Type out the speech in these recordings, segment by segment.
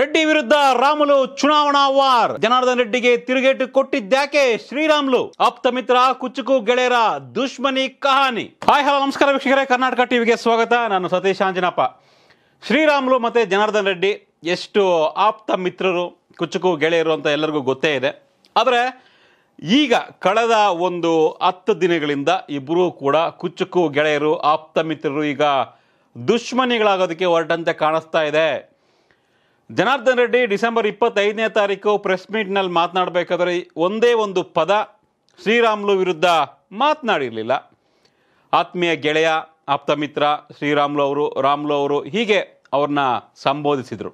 ರೆಡ್ಡಿ ವಿರುದ್ಧ ರಾಮುಲು ಚುನಾವಣಾ ವಾರ್ ಜನಾರ್ದನ್ ರೆಡ್ಡಿಗೆ ತಿರುಗೇಟು ಕೊಟ್ಟಿದ್ದಾಕೆ ಶ್ರೀರಾಮುಲು ಆಪ್ತ ಮಿತ್ರ ಕುಚುಕು ಗೆಳೆಯರ ದುಶ್ಮನಿ ಕಹಾನಿ ಹಾಯ್ ಹಲೋ ನಮಸ್ಕಾರ ವೀಕ್ಷಕರೇ ಕರ್ನಾಟಕ ಟಿವಿಗೆ ಸ್ವಾಗತ ನಾನು ಸತೀಶ್ ಆಂಜನಪ್ಪ ಶ್ರೀರಾಮುಲು ಮತ್ತೆ ಜನಾರ್ದನ್ ರೆಡ್ಡಿ ಎಷ್ಟು ಆಪ್ತ ಮಿತ್ರರು ಕುಚುಕು ಗೆಳೆಯರು ಅಂತ ಎಲ್ಲರಿಗೂ ಗೊತ್ತೇ ಇದೆ ಆದರೆ ಈಗ ಕಳೆದ ಒಂದು ಹತ್ತು ದಿನಗಳಿಂದ ಇಬ್ಬರೂ ಕೂಡ ಕುಚುಕು ಗೆಳೆಯರು ಆಪ್ತ ಮಿತ್ರರು ಈಗ ದುಶ್ಮನಿಗಳಾಗೋದಕ್ಕೆ ಹೊರಟಂತೆ ಕಾಣಿಸ್ತಾ ಇದೆ ಜನಾರ್ದನ್ ರೆಡ್ಡಿ ಡಿಸೆಂಬರ್ ಇಪ್ಪತ್ತೈದನೇ ತಾರೀಕು ಪ್ರೆಸ್ ಮೀಟ್ನಲ್ಲಿ ಮಾತನಾಡಬೇಕಾದ್ರೆ ಒಂದೇ ಒಂದು ಪದ ಶ್ರೀರಾಮ್ಲು ವಿರುದ್ಧ ಮಾತನಾಡಿರಲಿಲ್ಲ ಆತ್ಮೀಯ ಗೆಳೆಯ ಆಪ್ತ ಮಿತ್ರ ಶ್ರೀರಾಮ್ಲು ಅವರು ರಾಮ್ಲು ಅವರು ಹೀಗೆ ಅವ್ರನ್ನ ಸಂಬೋಧಿಸಿದರು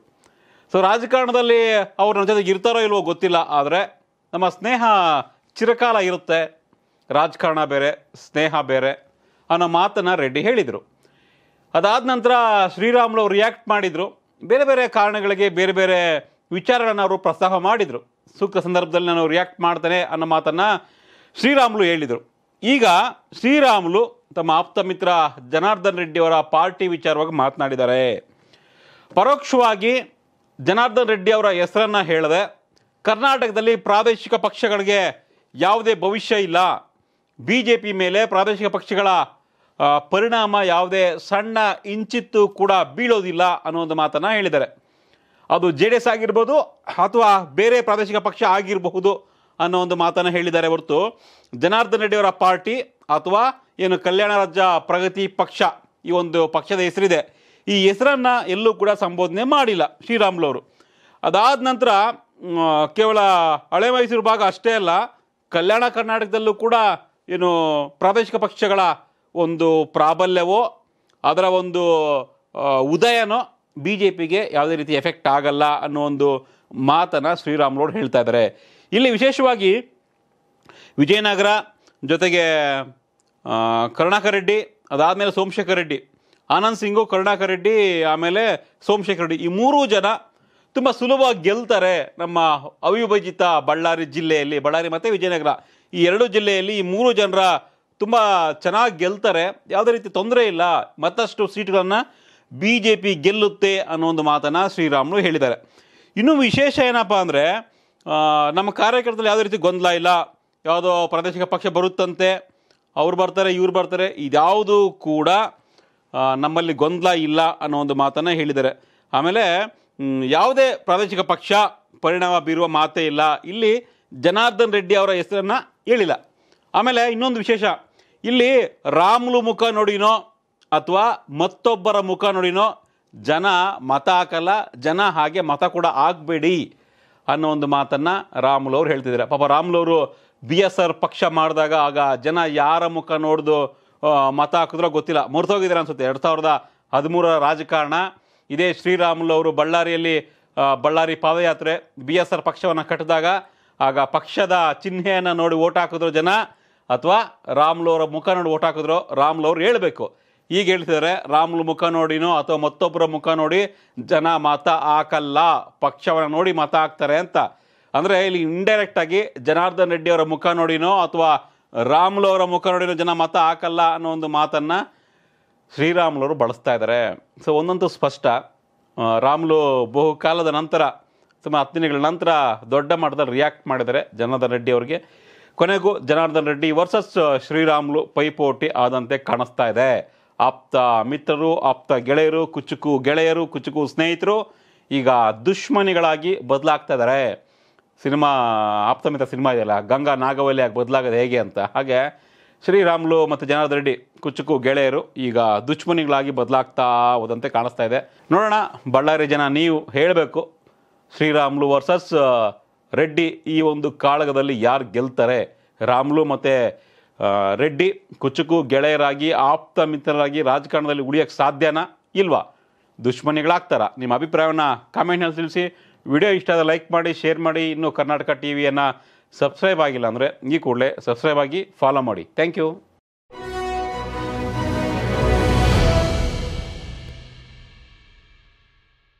ಸೊ ರಾಜಕಾರಣದಲ್ಲಿ ಅವ್ರ ನನ್ನ ಜೊತೆಗೆ ಇರ್ತಾರೋ ಇಲ್ವೋ ಗೊತ್ತಿಲ್ಲ ಆದರೆ ನಮ್ಮ ಸ್ನೇಹ ಚಿರಕಾಲ ಇರುತ್ತೆ ರಾಜಕಾರಣ ಬೇರೆ ಸ್ನೇಹ ಬೇರೆ ಅನ್ನೋ ಮಾತನ್ನು ರೆಡ್ಡಿ ಹೇಳಿದರು ಅದಾದ ನಂತರ ಶ್ರೀರಾಮ್ಲು ರಿಯಾಕ್ಟ್ ಮಾಡಿದರು ಬೇರೆ ಬೇರೆ ಕಾರಣಗಳಿಗೆ ಬೇರೆ ಬೇರೆ ವಿಚಾರಗಳನ್ನು ಅವರು ಪ್ರಸ್ತಾಪ ಮಾಡಿದರು ಸೂಕ್ತ ಸಂದರ್ಭದಲ್ಲಿ ನಾನು ರಿಯಾಕ್ಟ್ ಮಾಡ್ತೇನೆ ಅನ್ನೋ ಮಾತನ್ನು ಶ್ರೀರಾಮುಲು ಹೇಳಿದರು ಈಗ ಶ್ರೀರಾಮುಲು ತಮ್ಮ ಆಪ್ತ ಮಿತ್ರ ಜನಾರ್ದನ್ ಅವರ ಪಾರ್ಟಿ ವಿಚಾರವಾಗಿ ಮಾತನಾಡಿದ್ದಾರೆ ಪರೋಕ್ಷವಾಗಿ ಜನಾರ್ದನ್ ರೆಡ್ಡಿ ಅವರ ಹೆಸರನ್ನು ಹೇಳದೆ ಕರ್ನಾಟಕದಲ್ಲಿ ಪ್ರಾದೇಶಿಕ ಪಕ್ಷಗಳಿಗೆ ಯಾವುದೇ ಭವಿಷ್ಯ ಇಲ್ಲ ಬಿ ಜೆ ಪಿ ಮೇಲೆ ಪ್ರಾದೇಶಿಕ ಪಕ್ಷಗಳ ಪರಿಣಾಮ ಯಾವುದೇ ಸಣ್ಣ ಇಂಚಿತ್ತು ಕೂಡ ಬೀಳೋದಿಲ್ಲ ಅನ್ನೋ ಒಂದು ಮಾತನ್ನು ಹೇಳಿದ್ದಾರೆ ಅದು ಜೆ ಡಿ ಎಸ್ ಆಗಿರ್ಬೋದು ಅಥವಾ ಬೇರೆ ಪ್ರಾದೇಶಿಕ ಪಕ್ಷ ಆಗಿರಬಹುದು ಅನ್ನೋ ಒಂದು ಮಾತನ್ನು ಹೇಳಿದ್ದಾರೆ ಹೊರತು ಜನಾರ್ದನ್ ರೆಡ್ಡಿಯವರ ಪಾರ್ಟಿ ಅಥವಾ ಏನು ಕಲ್ಯಾಣ ರಾಜ್ಯ ಪ್ರಗತಿ ಪಕ್ಷ ಈ ಒಂದು ಪಕ್ಷದ ಹೆಸರಿದೆ ಈ ಹೆಸರನ್ನು ಎಲ್ಲೂ ಕೂಡ ಸಂಬೋಧನೆ ಮಾಡಿಲ್ಲ ಅವರು ಅದಾದ ನಂತರ ಕೇವಲ ಹಳೆ ಮೈಸೂರು ಭಾಗ ಅಷ್ಟೇ ಅಲ್ಲ ಕಲ್ಯಾಣ ಕರ್ನಾಟಕದಲ್ಲೂ ಕೂಡ ಏನು ಪ್ರಾದೇಶಿಕ ಪಕ್ಷಗಳ ಒಂದು ಪ್ರಾಬಲ್ಯವೋ ಅದರ ಒಂದು ಉದಯನೋ ಬಿ ಜೆ ಪಿಗೆ ಯಾವುದೇ ರೀತಿ ಎಫೆಕ್ಟ್ ಆಗಲ್ಲ ಅನ್ನೋ ಒಂದು ಮಾತನ್ನು ಶ್ರೀರಾಮ್ಲೋಡ್ ಹೇಳ್ತಾ ಇದ್ದಾರೆ ಇಲ್ಲಿ ವಿಶೇಷವಾಗಿ ವಿಜಯನಗರ ಜೊತೆಗೆ ಕರುಣಾಕರ್ ರೆಡ್ಡಿ ಅದಾದಮೇಲೆ ಸೋಮಶೇಖರ್ ರೆಡ್ಡಿ ಆನಂದ್ ಸಿಂಗು ಕರುಣಾಕರ್ ರೆಡ್ಡಿ ಆಮೇಲೆ ಸೋಮಶೇಖರ್ ರೆಡ್ಡಿ ಈ ಮೂರೂ ಜನ ತುಂಬ ಸುಲಭವಾಗಿ ಗೆಲ್ತಾರೆ ನಮ್ಮ ಅವಿಭಜಿತ ಬಳ್ಳಾರಿ ಜಿಲ್ಲೆಯಲ್ಲಿ ಬಳ್ಳಾರಿ ಮತ್ತು ವಿಜಯನಗರ ಈ ಎರಡು ಜಿಲ್ಲೆಯಲ್ಲಿ ಈ ಮೂರು ಜನರ ತುಂಬ ಚೆನ್ನಾಗಿ ಗೆಲ್ತಾರೆ ಯಾವುದೇ ರೀತಿ ತೊಂದರೆ ಇಲ್ಲ ಮತ್ತಷ್ಟು ಸೀಟ್ಗಳನ್ನು ಬಿ ಜೆ ಪಿ ಗೆಲ್ಲುತ್ತೆ ಅನ್ನೋ ಒಂದು ಮಾತನ್ನು ಶ್ರೀರಾಮುಲು ಹೇಳಿದ್ದಾರೆ ಇನ್ನೂ ವಿಶೇಷ ಏನಪ್ಪ ಅಂದರೆ ನಮ್ಮ ಕಾರ್ಯಕರ್ತರಲ್ಲಿ ಯಾವುದೇ ರೀತಿ ಗೊಂದಲ ಇಲ್ಲ ಯಾವುದೋ ಪ್ರಾದೇಶಿಕ ಪಕ್ಷ ಬರುತ್ತಂತೆ ಅವ್ರು ಬರ್ತಾರೆ ಇವ್ರು ಬರ್ತಾರೆ ಇದ್ಯಾವುದು ಕೂಡ ನಮ್ಮಲ್ಲಿ ಗೊಂದಲ ಇಲ್ಲ ಅನ್ನೋ ಒಂದು ಮಾತನ್ನು ಹೇಳಿದ್ದಾರೆ ಆಮೇಲೆ ಯಾವುದೇ ಪ್ರಾದೇಶಿಕ ಪಕ್ಷ ಪರಿಣಾಮ ಬೀರುವ ಮಾತೇ ಇಲ್ಲ ಇಲ್ಲಿ ಜನಾರ್ದನ್ ರೆಡ್ಡಿ ಅವರ ಹೆಸರನ್ನು ಹೇಳಿಲ್ಲ ಆಮೇಲೆ ಇನ್ನೊಂದು ವಿಶೇಷ ಇಲ್ಲಿ ರಾಮ್ಲು ಮುಖ ನೋಡಿನೋ ಅಥವಾ ಮತ್ತೊಬ್ಬರ ಮುಖ ನೋಡಿನೋ ಜನ ಮತ ಹಾಕಲ್ಲ ಜನ ಹಾಗೆ ಮತ ಕೂಡ ಆಗಬೇಡಿ ಅನ್ನೋ ಒಂದು ಮಾತನ್ನು ರಾಮುಲು ಅವರು ಹೇಳ್ತಿದ್ದಾರೆ ಪಾಪ ರಾಮುಲು ಅವರು ಬಿ ಎಸ್ ಆರ್ ಪಕ್ಷ ಮಾಡಿದಾಗ ಆಗ ಜನ ಯಾರ ಮುಖ ನೋಡಿದು ಮತ ಹಾಕಿದ್ರೋ ಗೊತ್ತಿಲ್ಲ ಮರ್ತೋಗಿದ್ದಾರೆ ಅನ್ಸುತ್ತೆ ಎರಡು ಸಾವಿರದ ಹದಿಮೂರರ ರಾಜಕಾರಣ ಇದೇ ಶ್ರೀರಾಮುಲು ಅವರು ಬಳ್ಳಾರಿಯಲ್ಲಿ ಬಳ್ಳಾರಿ ಪಾದಯಾತ್ರೆ ಬಿ ಎಸ್ ಆರ್ ಪಕ್ಷವನ್ನು ಕಟ್ಟಿದಾಗ ಆಗ ಪಕ್ಷದ ಚಿಹ್ನೆಯನ್ನು ನೋಡಿ ಓಟ್ ಹಾಕಿದ್ರು ಜನ ಅಥವಾ ರಾಮ್ಲವರ ಮುಖ ನೋಡಿ ಓಟ್ ಹಾಕಿದ್ರು ರಾಮ್ಲವ್ರು ಹೇಳಬೇಕು ಈಗ ಹೇಳ್ತಿದ್ದಾರೆ ರಾಮ್ಲು ಮುಖ ನೋಡಿನೋ ಅಥವಾ ಮತ್ತೊಬ್ಬರ ಮುಖ ನೋಡಿ ಜನ ಮತ ಹಾಕಲ್ಲ ಪಕ್ಷವನ್ನು ನೋಡಿ ಮತ ಹಾಕ್ತಾರೆ ಅಂತ ಅಂದರೆ ಇಲ್ಲಿ ಇಂಡೈರೆಕ್ಟಾಗಿ ಜನಾರ್ದನ್ ರೆಡ್ಡಿ ಅವರ ಮುಖ ನೋಡಿನೋ ಅಥವಾ ರಾಮ್ಲವರ ಮುಖ ನೋಡಿನೋ ಜನ ಮತ ಹಾಕಲ್ಲ ಅನ್ನೋ ಒಂದು ಮಾತನ್ನು ಶ್ರೀರಾಮ್ಲವರು ಬಳಸ್ತಾ ಇದ್ದಾರೆ ಸೊ ಒಂದಂತೂ ಸ್ಪಷ್ಟ ರಾಮ್ಲು ಬಹುಕಾಲದ ನಂತರ ಸುಮಾರು ಹತ್ತು ದಿನಗಳ ನಂತರ ದೊಡ್ಡ ಮಟ್ಟದಲ್ಲಿ ರಿಯಾಕ್ಟ್ ಮಾಡಿದ್ದಾರೆ ಜನಾರ್ದನ್ ರೆಡ್ಡಿ ಅವರಿಗೆ ಕೊನೆಗೂ ಜನಾರ್ದನ್ ರೆಡ್ಡಿ ವರ್ಸಸ್ ಶ್ರೀರಾಮ್ಲು ಪೈಪೋಟಿ ಆದಂತೆ ಕಾಣಿಸ್ತಾ ಇದೆ ಆಪ್ತ ಮಿತ್ರರು ಆಪ್ತ ಗೆಳೆಯರು ಕುಚುಕು ಗೆಳೆಯರು ಕುಚುಕು ಸ್ನೇಹಿತರು ಈಗ ದುಶ್ಮನಿಗಳಾಗಿ ಬದಲಾಗ್ತಾ ಇದ್ದಾರೆ ಸಿನಿಮಾ ಮಿತ್ರ ಸಿನಿಮಾ ಇದೆಯಲ್ಲ ಗಂಗಾ ಆಗಿ ಬದಲಾಗೋದು ಹೇಗೆ ಅಂತ ಹಾಗೆ ಶ್ರೀರಾಮ್ಲು ಮತ್ತು ಜನಾರ್ದನ್ ರೆಡ್ಡಿ ಕುಚುಕು ಗೆಳೆಯರು ಈಗ ದುಶ್ಮನಿಗಳಾಗಿ ಬದಲಾಗ್ತಾ ಹೋದಂತೆ ಕಾಣಿಸ್ತಾ ಇದೆ ನೋಡೋಣ ಬಳ್ಳಾರಿ ಜನ ನೀವು ಹೇಳಬೇಕು ಶ್ರೀರಾಮ್ಲು ವರ್ಸಸ್ ರೆಡ್ಡಿ ಈ ಒಂದು ಕಾಳಗದಲ್ಲಿ ಯಾರು ಗೆಲ್ತಾರೆ ರಾಮ್ಲು ಮತ್ತು ರೆಡ್ಡಿ ಕುಚುಕು ಗೆಳೆಯರಾಗಿ ಆಪ್ತ ಮಿತ್ರರಾಗಿ ರಾಜಕಾರಣದಲ್ಲಿ ಉಳಿಯೋಕ್ಕೆ ಸಾಧ್ಯನಾ ಇಲ್ವಾ ದುಶ್ಮನಿಗಳಾಗ್ತಾರ ನಿಮ್ಮ ಅಭಿಪ್ರಾಯವನ್ನು ಕಾಮೆಂಟ್ನಲ್ಲಿ ತಿಳಿಸಿ ವಿಡಿಯೋ ಇಷ್ಟ ಆದರೆ ಲೈಕ್ ಮಾಡಿ ಶೇರ್ ಮಾಡಿ ಇನ್ನೂ ಕರ್ನಾಟಕ ಟಿ ವಿಯನ್ನು ಸಬ್ಸ್ಕ್ರೈಬ್ ಆಗಿಲ್ಲ ಅಂದರೆ ಈ ಕೂಡಲೇ ಸಬ್ಸ್ಕ್ರೈಬ್ ಆಗಿ ಫಾಲೋ ಮಾಡಿ ಥ್ಯಾಂಕ್ ಯು